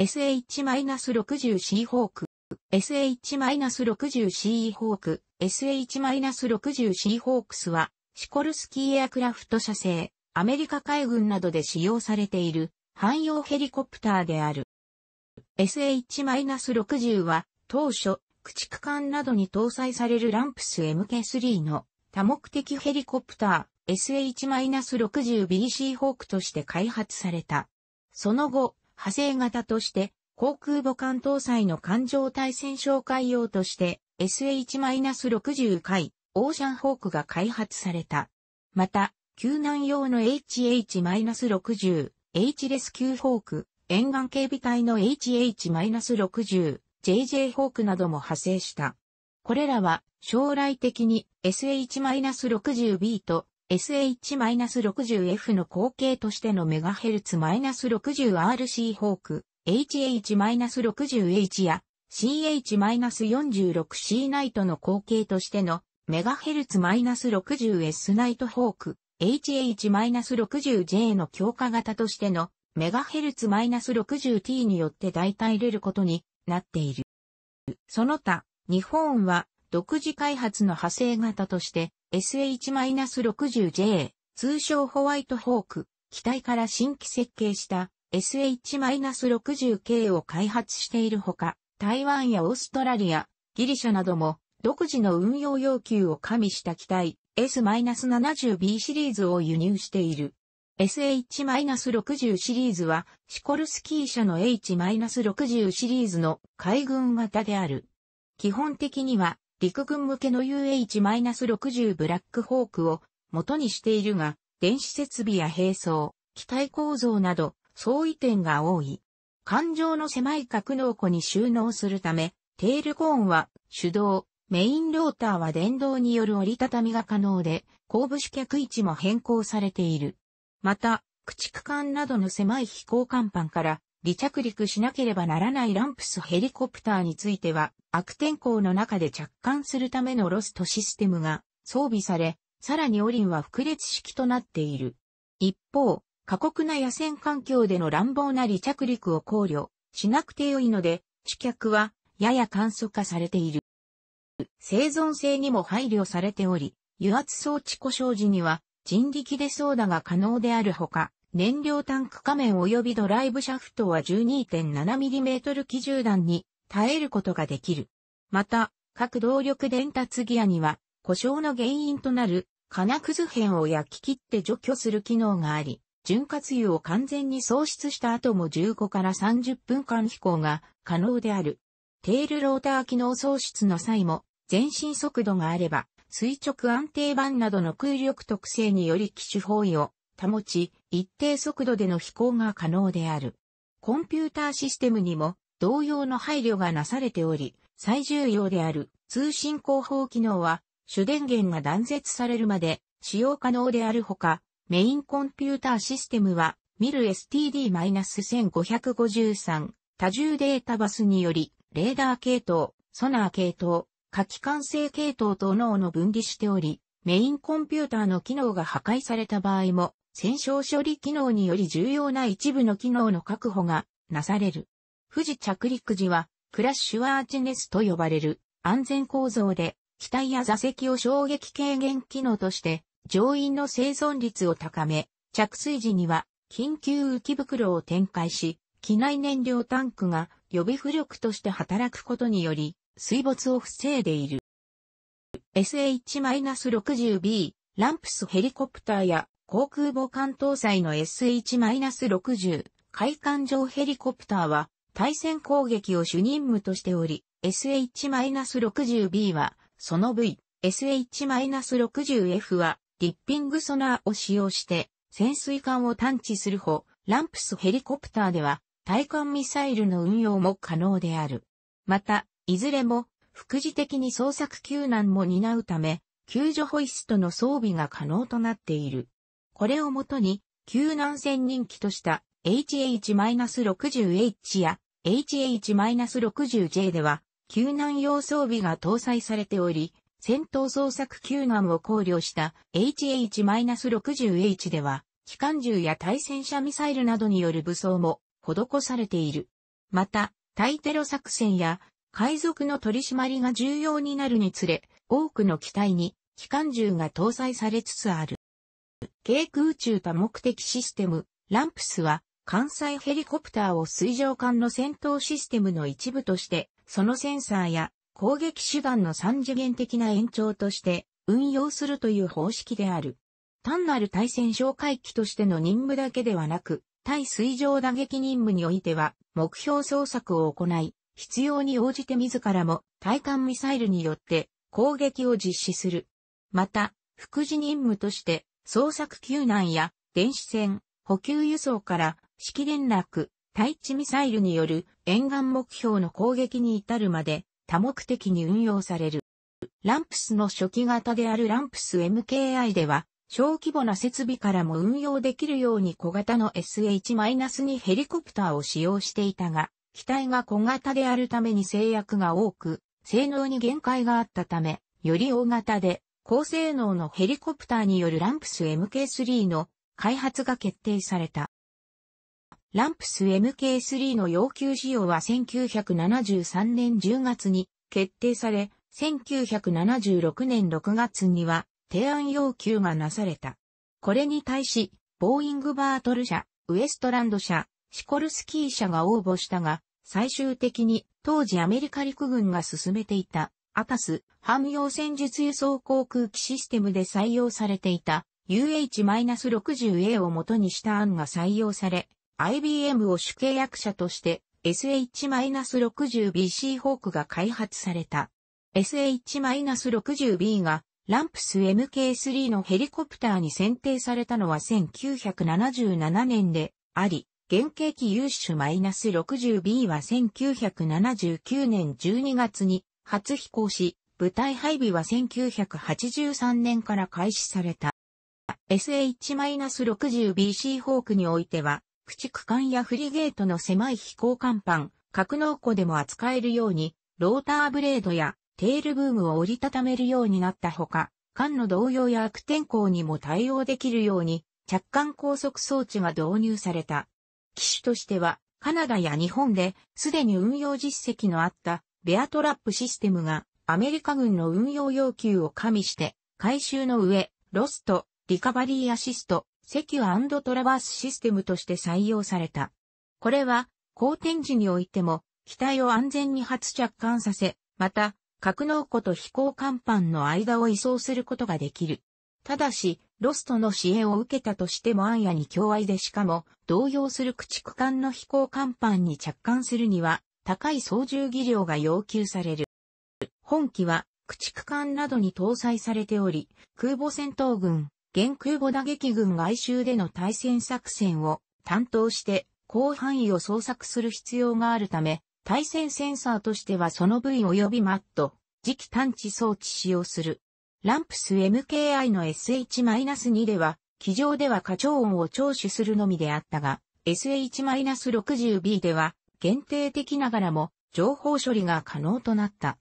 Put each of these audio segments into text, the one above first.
SH-60C ホーク、SH-60C ホーク、SH-60C ホークスは、シコルスキーエアクラフト社製、アメリカ海軍などで使用されている、汎用ヘリコプターである。SH-60 は、当初、駆逐艦などに搭載されるランプス MK3 の多目的ヘリコプター SH-60BC ホークとして開発された。その後、派生型として、航空母艦搭載の艦上対戦哨戒用として、SH-60 回、オーシャンホークが開発された。また、救難用の HH-60、H レスキューホーク、沿岸警備隊の HH-60、JJ ホークなども派生した。これらは将来的に SH-60B と SH-60F の後継としてのメガヘルツ6 0 r c ホーク、HH-60H や CH-46C ナイトの後継としてのメガヘルツ6 0 s ナイトホーク、HH-60J の強化型としてのメガヘルツ6 0 t によって代替れることになっている。その他、日本は独自開発の派生型として SH-60J、通称ホワイトホーク、機体から新規設計した SH-60K を開発しているほか、台湾やオーストラリア、ギリシャなども独自の運用要求を加味した機体 S-70B シリーズを輸入している。SH-60 シリーズはシコルスキー社の H-60 シリーズの海軍型である。基本的には陸軍向けの UH-60 ブラックホークを元にしているが、電子設備や兵装、機体構造など、相違点が多い。艦上の狭い格納庫に収納するため、テールコーンは手動、メインローターは電動による折りたたみが可能で、後部主脚位置も変更されている。また、駆逐艦などの狭い飛行甲板から離着陸しなければならないランプスヘリコプターについては、悪天候の中で着艦するためのロストシステムが装備され、さらにオリンは複列式となっている。一方、過酷な野戦環境での乱暴な離着陸を考慮しなくてよいので、試客はやや簡素化されている。生存性にも配慮されており、油圧装置故障時には人力で操舵が可能であるほか、燃料タンク仮面及びドライブシャフトは 12.7mm 機銃弾に耐えることができる。また、各動力伝達ギアには故障の原因となる金屑片を焼き切って除去する機能があり、潤滑油を完全に喪失した後も15から30分間飛行が可能である。テールローター機能喪失の際も、前進速度があれば、垂直安定板などの空力特性により機種方位を保ち、一定速度での飛行が可能である。コンピューターシステムにも同様の配慮がなされており、最重要である通信広報機能は主電源が断絶されるまで使用可能であるほか、メインコンピューターシステムは、ミル STD-1553 多重データバスにより、レーダー系統、ソナー系統、下機関性系統と脳の分離しており、メインコンピューターの機能が破壊された場合も、戦勝処理機能により重要な一部の機能の確保がなされる。富士着陸時は、クラッシュアーチネスと呼ばれる安全構造で、機体や座席を衝撃軽減機能として、乗員の生存率を高め、着水時には緊急浮き袋を展開し、機内燃料タンクが予備浮力として働くことにより、水没を防いでいる。SH-60B ランプスヘリコプターや航空母艦搭載の SH-60 海艦上ヘリコプターは対戦攻撃を主任務としており、SH-60B はその部位、SH-60F はリッピングソナーを使用して潜水艦を探知するほランプスヘリコプターでは対艦ミサイルの運用も可能である。また、いずれも副次的に捜索救難も担うため、救助ホイストの装備が可能となっている。これをもとに、救難船人気とした HH-60H や HH-60J では、救難用装備が搭載されており、戦闘捜索救難を考慮した HH-60H では、機関銃や対戦車ミサイルなどによる武装も施されている。また、対テロ作戦や海賊の取り締まりが重要になるにつれ、多くの機体に機関銃が搭載されつつある。軽空中多目的システム、ランプスは、関西ヘリコプターを水上艦の戦闘システムの一部として、そのセンサーや攻撃手段の三次元的な延長として運用するという方式である。単なる対戦哨戒機としての任務だけではなく、対水上打撃任務においては、目標捜索を行い、必要に応じて自らも対艦ミサイルによって攻撃を実施する。また、副次任務として捜索救難や電子戦、補給輸送から指揮連絡、対地ミサイルによる沿岸目標の攻撃に至るまで多目的に運用される。ランプスの初期型であるランプス MKI では、小規模な設備からも運用できるように小型の SH-2 ヘリコプターを使用していたが、機体が小型であるために制約が多く、性能に限界があったため、より大型で高性能のヘリコプターによるランプス MK3 の開発が決定された。ランプス MK3 の要求仕様は1973年10月に決定され、1976年6月には提案要求がなされた。これに対し、ボーイングバートル社、ウエストランド社、シコルスキー社が応募したが、最終的に当時アメリカ陸軍が進めていたアタス、汎用戦術輸送航空機システムで採用されていた UH-60A を元にした案が採用され、IBM を主契約者として SH-60BC ホークが開発された。SH-60B がランプス MK3 のヘリコプターに選定されたのは1977年であり、原型機優秀 -60B は1979年12月に初飛行し、部隊配備は1983年から開始された。SH-60BC ホークにおいては、駆逐艦やフリゲートの狭い飛行甲板、格納庫でも扱えるように、ローターブレードやテールブームを折りたためるようになったほか、艦の動揺や悪天候にも対応できるように、着艦高速装置が導入された。機種としては、カナダや日本で、すでに運用実績のあった、ベアトラップシステムがアメリカ軍の運用要求を加味して、回収の上、ロスト、リカバリーアシスト、セキュアトラバースシステムとして採用された。これは、好転時においても、機体を安全に発着艦させ、また、格納庫と飛行甲板の間を移送することができる。ただし、ロストの支援を受けたとしても暗夜に境愛でしかも、同様する駆逐艦の飛行甲板に着艦するには、高い操縦技量が要求される。本機は、駆逐艦などに搭載されており、空母戦闘軍、現空母打撃軍外周での対戦作戦を担当して、広範囲を捜索する必要があるため、対戦センサーとしてはその部位及びマット、磁気探知装置使用する。ランプス MKI の SH-2 では、機上では過超音を聴取するのみであったが、SH-60B では、限定的ながらも情報処理が可能となった。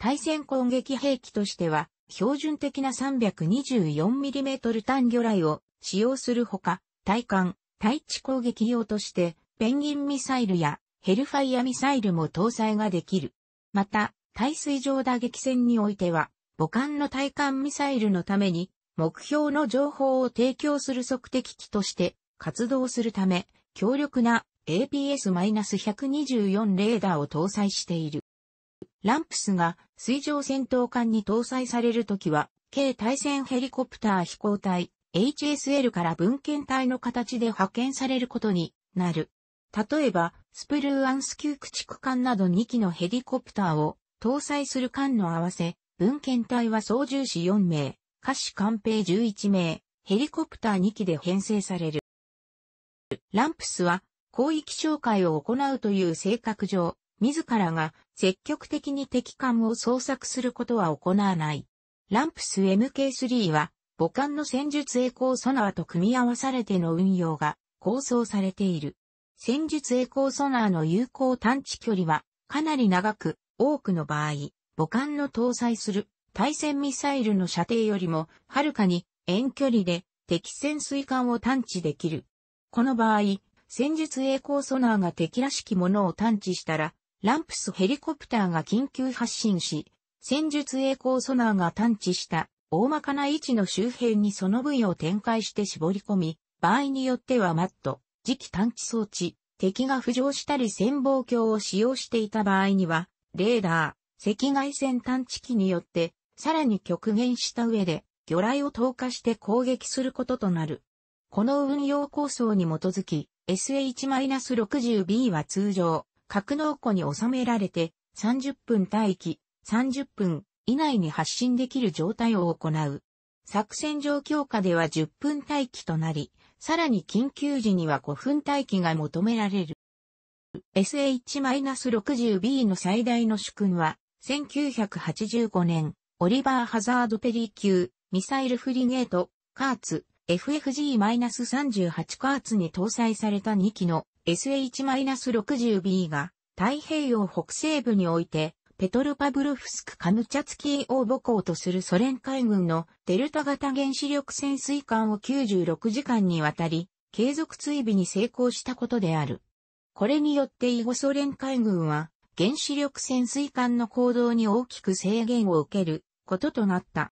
対戦攻撃兵器としては、標準的な 324mm 単魚雷を使用するほか、対艦、対地攻撃用として、ペンギンミサイルやヘルファイアミサイルも搭載ができる。また、対水上打撃戦においては、母艦の対艦ミサイルのために、目標の情報を提供する測定機器として活動するため、強力な APS-124 レーダーを搭載している。ランプスが水上戦闘艦に搭載されるときは、軽対戦ヘリコプター飛行隊 HSL から文献隊の形で派遣されることになる。例えば、スプルーアンス級駆逐艦など2機のヘリコプターを搭載する艦の合わせ、文献隊は操縦士4名、下詞艦兵11名、ヘリコプター2機で編成される。ランプスは広域紹介を行うという性格上、自らが積極的に敵艦を捜索することは行わない。ランプス MK3 は母艦の戦術栄光ソナーと組み合わされての運用が構想されている。戦術栄光ソナーの有効探知距離はかなり長く、多くの場合、母艦の搭載する対戦ミサイルの射程よりもはるかに遠距離で敵潜水艦を探知できる。この場合、戦術栄光ソナーが敵らしきものを探知したら、ランプスヘリコプターが緊急発進し、戦術栄光ソナーが探知した大まかな位置の周辺にその部位を展開して絞り込み、場合によってはマット、磁気探知装置、敵が浮上したり潜望鏡を使用していた場合には、レーダー、赤外線探知機によって、さらに極限した上で、魚雷を投下して攻撃することとなる。この運用構想に基づき、SH-60B は通常、格納庫に収められて、30分待機、30分以内に発進できる状態を行う。作戦状況下では10分待機となり、さらに緊急時には5分待機が求められる。SH-60B の最大の主君は、1985年、オリバー・ハザード・ペリー級、ミサイルフリゲート、カーツ、FFG-38 カーツに搭載された2機の SH-60B が太平洋北西部においてペトルパブロフスクカムチャツキーを母港とするソ連海軍のデルタ型原子力潜水艦を96時間にわたり継続追尾に成功したことである。これによって以後ソ連海軍は原子力潜水艦の行動に大きく制限を受けることとなった。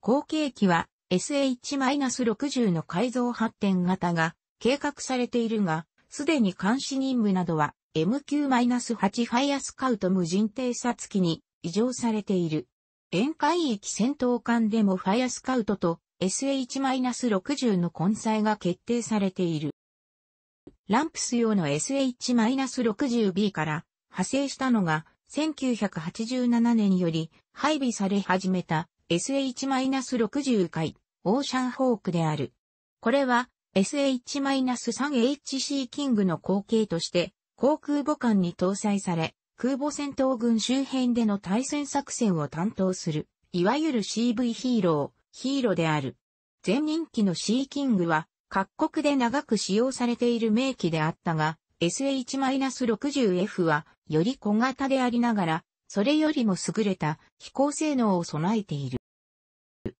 後継機は SH-60 の改造発展型が計画されているが、すでに監視任務などは MQ-8 ファイアスカウト無人偵察機に異常されている。沿海域戦闘艦でもファイアスカウトと SH-60 の混載が決定されている。ランプス用の SH-60B から派生したのが1987年より配備され始めた SH-60 回オーシャンホークである。これは SH-3HC キングの後継として航空母艦に搭載され、空母戦闘群周辺での対戦作戦を担当する、いわゆる CV ヒーロー、ヒーローである。前任期の C キングは各国で長く使用されている名機であったが、SH-60F はより小型でありながら、それよりも優れた飛行性能を備えている。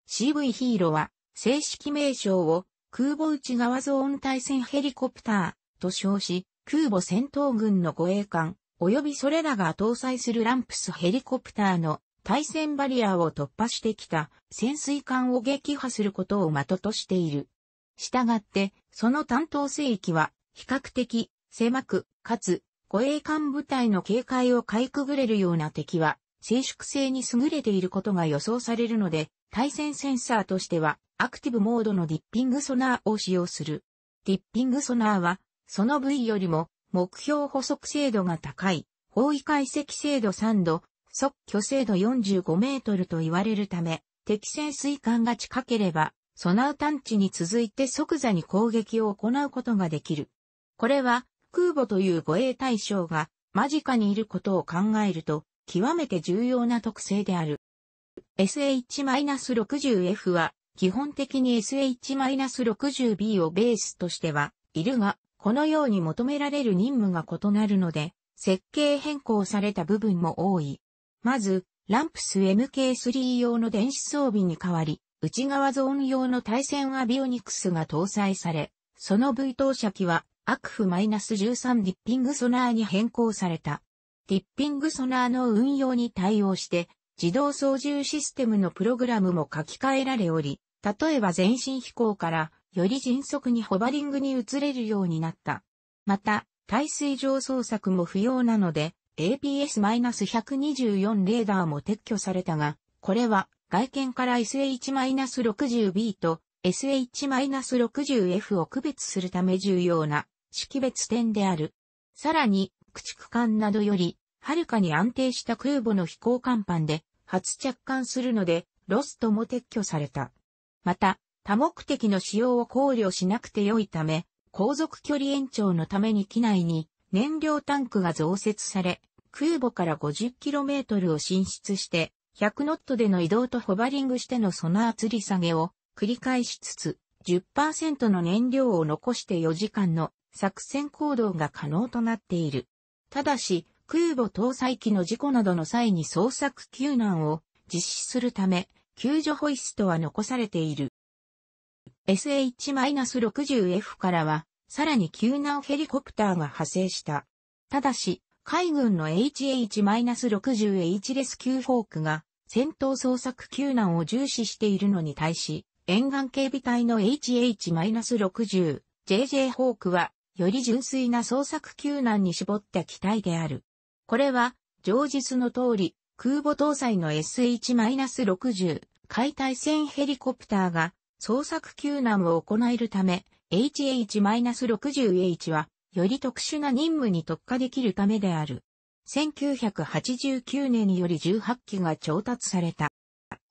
CV ヒーローは、正式名称を空母内側ゾーン対戦ヘリコプターと称し、空母戦闘軍の護衛艦、及びそれらが搭載するランプスヘリコプターの対戦バリアを突破してきた潜水艦を撃破することを的としている。したがって、その担当聖域は比較的狭く、かつ護衛艦部隊の警戒をかいくぐれるような敵は静粛性に優れていることが予想されるので、対戦センサーとしては、アクティブモードのディッピングソナーを使用する。ディッピングソナーは、その部位よりも、目標補足精度が高い、方位解析精度3度、即距精度45メートルと言われるため、敵潜水艦が近ければ、ソナー探知に続いて即座に攻撃を行うことができる。これは、空母という護衛対象が間近にいることを考えると、極めて重要な特性である。SH-60F は、基本的に SH-60B をベースとしては、いるが、このように求められる任務が異なるので、設計変更された部分も多い。まず、ランプス MK3 用の電子装備に代わり、内側ゾーン用の対戦アビオニクスが搭載され、その V 投射機は、アクフ -13 ディッピングソナーに変更された。ティッピングソナーの運用に対応して、自動操縦システムのプログラムも書き換えられおり、例えば全身飛行からより迅速にホバリングに移れるようになった。また、耐水上捜索も不要なので、APS-124 レーダーも撤去されたが、これは外見から SH-60B と SH-60F を区別するため重要な識別点である。さらに、駆逐艦などより、はるかに安定した空母の飛行甲板で初着艦するので、ロストも撤去された。また、多目的の使用を考慮しなくて良いため、航続距離延長のために機内に燃料タンクが増設され、空母から 50km を進出して、100ノットでの移動とホバリングしてのソナー吊り下げを繰り返しつつ、10%の燃料を残して4時間の作戦行動が可能となっている。ただし、空母搭載機の事故などの際に捜索救難を実施するため、救助ホイストは残されている。SH-60F からは、さらに救難ヘリコプターが派生した。ただし、海軍の HH-60H レスキューフォークが戦闘捜索救難を重視しているのに対し、沿岸警備隊の HH-60JJ ホークはより純粋な捜索救難に絞った機体である。これは、上述の通り、空母搭載の SH-60 解体船ヘリコプターが捜索救難を行えるため、HH-60H は、より特殊な任務に特化できるためである。1989年により18機が調達された。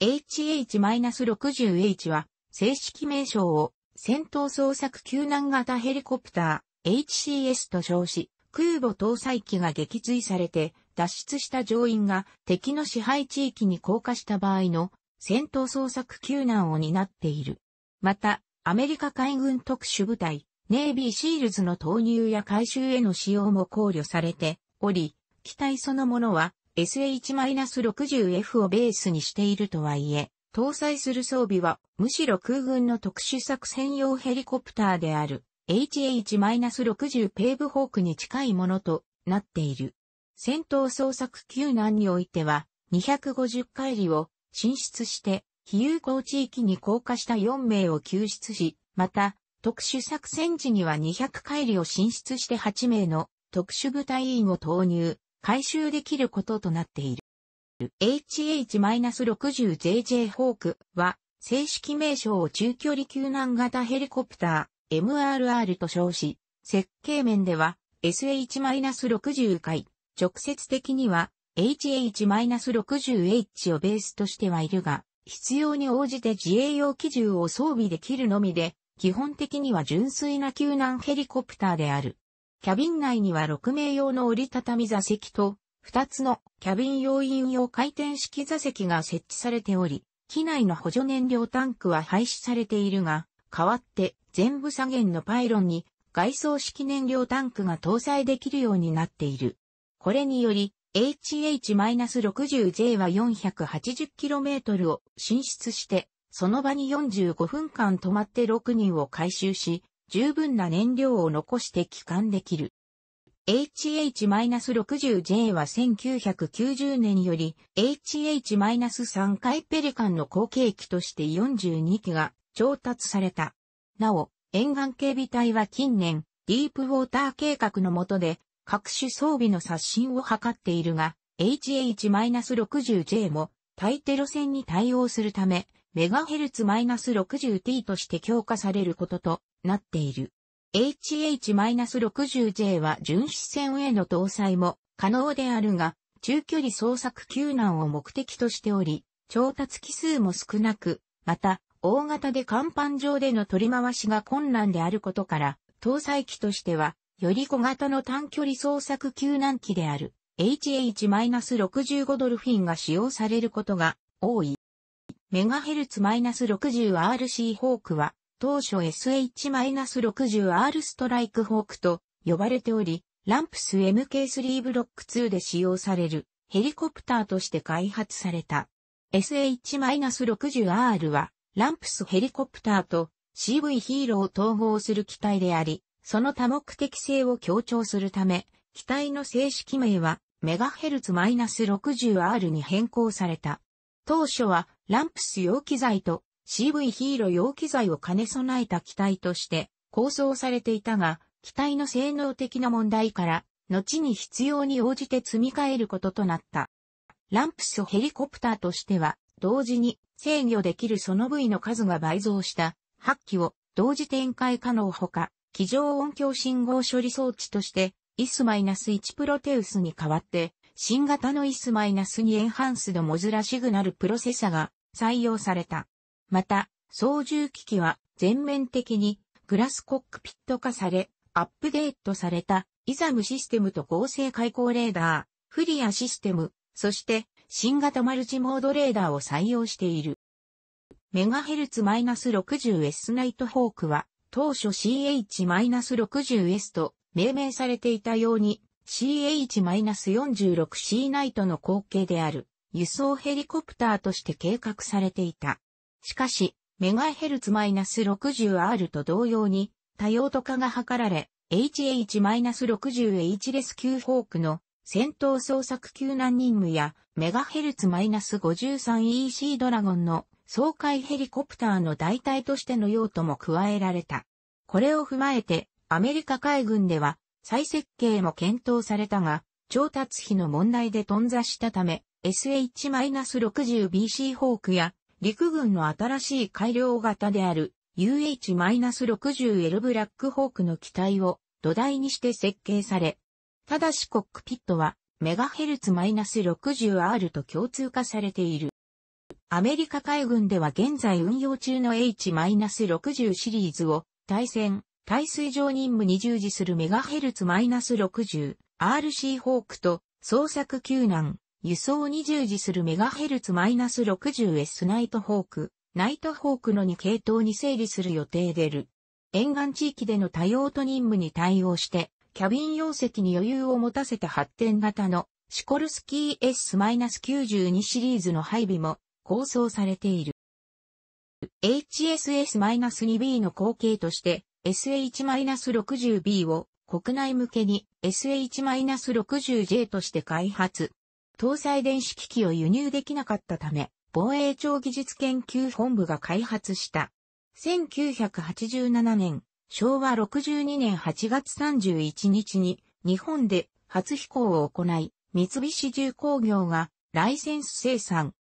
HH-60H は、正式名称を戦闘捜索救難型ヘリコプター、HCS と称し、空母搭載機が撃墜されて、脱出した乗員が敵の支配地域に降下した場合の戦闘捜索救難を担っている。また、アメリカ海軍特殊部隊、ネイビーシールズの投入や回収への使用も考慮されており、機体そのものは SH-60F をベースにしているとはいえ、搭載する装備はむしろ空軍の特殊作戦用ヘリコプターである。HH-60 ペーブホークに近いものとなっている。戦闘捜索救難においては、250回りを進出して、非友好地域に降下した4名を救出し、また、特殊作戦時には200回りを進出して8名の特殊部隊員を投入、回収できることとなっている。HH-60JJ ホークは、正式名称を中距離救難型ヘリコプター。MRR と称し、設計面では SH-60 回、直接的には HH-60H をベースとしてはいるが、必要に応じて自衛用機銃を装備できるのみで、基本的には純粋な救難ヘリコプターである。キャビン内には6名用の折りたたみ座席と、2つのキャビン要員用回転式座席が設置されており、機内の補助燃料タンクは廃止されているが、代わって全部左舷のパイロンに外装式燃料タンクが搭載できるようになっている。これにより、HH-60J は 480km を進出して、その場に45分間止まって6人を回収し、十分な燃料を残して帰還できる。HH-60J は1990年より HH-3 回ペリカンの後継機として42機が調達された。なお、沿岸警備隊は近年、ディープウォーター計画の下で、各種装備の刷新を図っているが、HH-60J も、対テロ戦に対応するため、メガヘルツ -60T として強化されることとなっている。HH-60J は巡視船への搭載も可能であるが、中距離捜索救難を目的としており、調達機数も少なく、また、大型で甲板上での取り回しが困難であることから、搭載機としては、より小型の短距離捜索救難機である HH-65 ドルフィンが使用されることが多い。MHz-60RC ホークは当初 SH-60R ストライクホークと呼ばれており、ランプス MK3 ブロック2で使用されるヘリコプターとして開発された。SH-60R はランプスヘリコプターと CV ヒーローを統合する機体であり、その多目的性を強調するため、機体の正式名はメガヘルツ -60R に変更された。当初はランプス容器材と CV ヒーロー容器材を兼ね備えた機体として構想されていたが、機体の性能的な問題から、後に必要に応じて積み替えることとなった。ランプスヘリコプターとしては、同時に制御できるその部位の数が倍増した発揮を同時展開可能ほか、機上音響信号処理装置として IS-1 プロテウスに代わって、新型の IS-2 エンハンスドモズラシグナルプロセサが採用された。また、操縦機器は全面的にグラスコックピット化され、アップデートされたイザムシステムと合成開口レーダー、フリアシステム、そして新型マルチモードレーダーを採用している。メガ MHz-60S ナイトホークは、当初 CH-60S と命名されていたように、CH-46C ナイトの後継である、輸送ヘリコプターとして計画されていた。しかし、メガヘルツ－ 6 0 r と同様に、多用途化が図られ、HH-60H レスキューホークの戦闘捜索救難任務や、メガヘルツ -53EC ドラゴンの総海ヘリコプターの代替としての用途も加えられた。これを踏まえて、アメリカ海軍では、再設計も検討されたが、調達費の問題で頓挫したため、SH-60BC ホークや、陸軍の新しい改良型である UH-60L ブラックホークの機体を土台にして設計され、ただしコックピットは MHz-60R と共通化されている。アメリカ海軍では現在運用中の H-60 シリーズを対戦、対水上任務に従事する MHz-60、RC ホークと捜索救難、輸送に従事する MHz-60S ナイトホーク、ナイトホークの2系統に整理する予定でる。沿岸地域での多用途任務に対応して、キャビン容積に余裕を持たせた発展型のシコルスキー S-92 シリーズの配備も構想されている。HSS-2B の後継として SH-60B を国内向けに SH-60J として開発。搭載電子機器を輸入できなかったため、防衛庁技術研究本部が開発した。1987年、昭和62年8月31日に日本で初飛行を行い、三菱重工業がライセンス生産。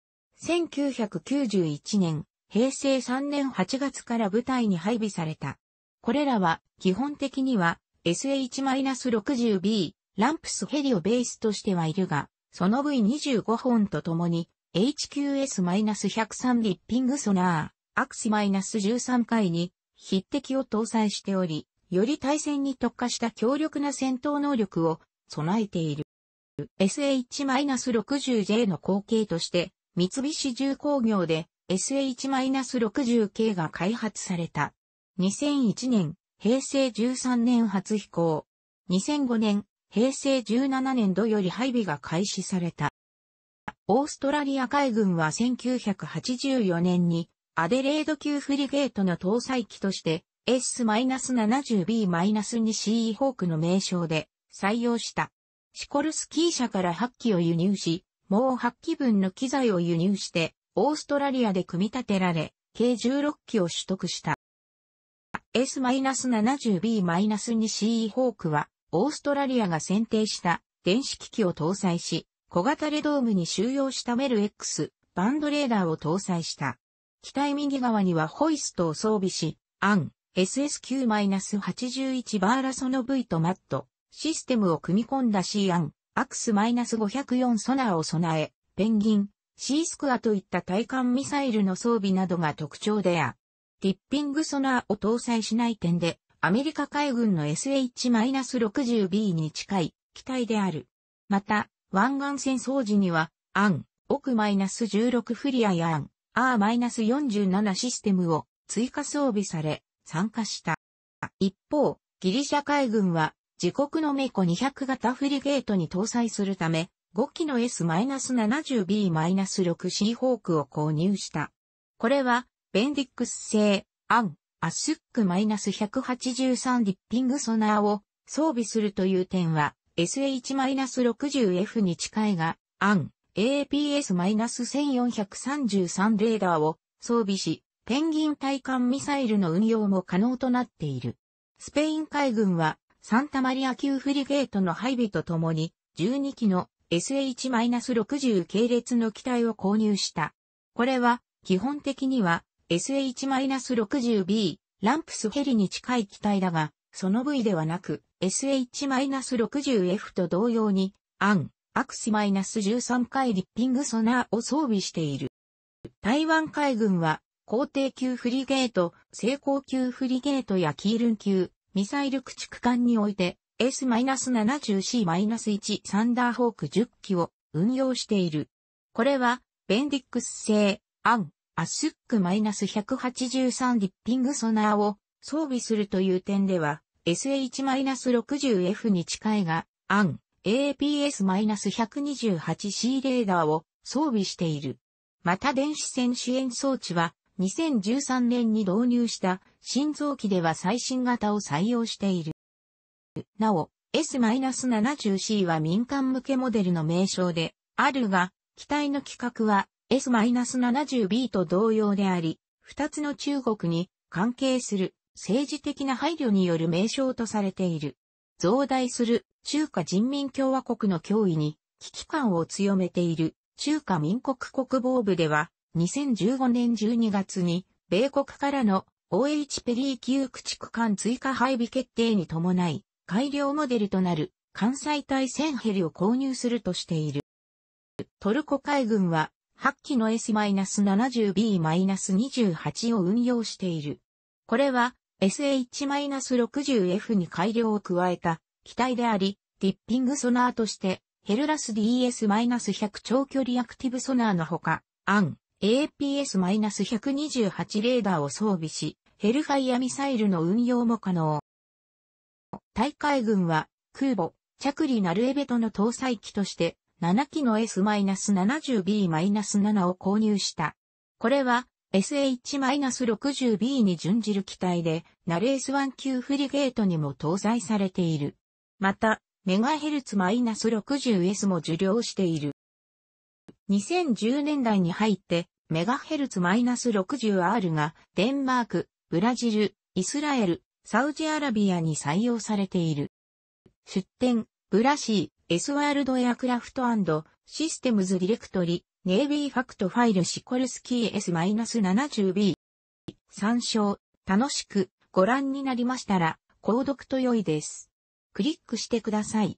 1991年、平成3年8月から部隊に配備された。これらは基本的には SH-60B ランプスヘリをベースとしてはいるが、その V25 本とともに HQS-103 リッピングソナー、アクシ -13 回に筆敵を搭載しており、より対戦に特化した強力な戦闘能力を備えている。SH-60J の後継として、三菱重工業で SH-60K が開発された。2001年、平成13年初飛行。2005年、平成17年度より配備が開始された。オーストラリア海軍は1984年にアデレード級フリゲートの搭載機として S-70B-2CE ホークの名称で採用した。シコルスキー社から8機を輸入し、もう8機分の機材を輸入して、オーストラリアで組み立てられ、計16機を取得した。S-70B-2CE ホークは、オーストラリアが選定した電子機器を搭載し、小型レドームに収容したメル X バンドレーダーを搭載した。機体右側にはホイストを装備し、アン、SS9-81 バーラソノ V とマット、システムを組み込んだ C アン、アクス -504 ソナーを備え、ペンギン、C スクアといった対艦ミサイルの装備などが特徴であ。ティッピングソナーを搭載しない点で、アメリカ海軍の SH-60B に近い機体である。また、湾岸戦争時には、アン、奥 -16 フリアやアン、R-47 システムを追加装備され、参加した。一方、ギリシャ海軍は、自国のメコ200型フリゲートに搭載するため、5機の S-70B-6C ホークを購入した。これは、ベンディックス製、アン、アスック -183 リッピングソナーを装備するという点は、SH-60F に近いが、アン、APS-1433 レーダーを装備し、ペンギン対艦ミサイルの運用も可能となっている。スペイン海軍はサンタマリア級フリゲートの配備とともに12機の SH-60 系列の機体を購入した。これは基本的には SH-60B ランプスヘリに近い機体だが、その部位ではなく SH-60F と同様に、アン、アクシ -13 回リッピングソナーを装備している。台湾海軍は、高低級フリゲート、成功級フリゲートやキールン級、ミサイル駆逐艦において、S-70C-1 サンダーホーク10機を運用している。これは、ベンディックス製、アン、アスック -183 リッピングソナーを装備するという点では、SH-60F に近いが、アン、APS-128C レーダーを装備している。また電子線支援装置は2013年に導入した新臓機では最新型を採用している。なお、S-70C は民間向けモデルの名称であるが、機体の規格は S-70B と同様であり、二つの中国に関係する政治的な配慮による名称とされている。増大する中華人民共和国の脅威に危機感を強めている中華民国国防部では2015年12月に米国からの OH ペリー級駆逐艦追加配備決定に伴い改良モデルとなる関西対戦ヘリを購入するとしている。トルコ海軍は8機の S-70B-28 を運用している。これは SH-60F に改良を加えた機体であり、ティッピングソナーとして、ヘルラス DS-100 長距離アクティブソナーのほか、アン、APS-128 レーダーを装備し、ヘルファイアミサイルの運用も可能。大海軍は、空母、着離ナルエベトの搭載機として、7機の S-70B-7 を購入した。これは、SH-60B に準じる機体で、ナレース1級フリゲートにも搭載されている。また、MHz-60S も受領している。2010年代に入って、MHz-60R がデンマーク、ブラジル、イスラエル、サウジアラビアに採用されている。出展、ブラシー、S ワールドエアクラフトシステムズディレクトリ、ネイビーファクトファイルシコルスキー S-70B。参照、楽しくご覧になりましたら、購読と良いです。クリックしてください。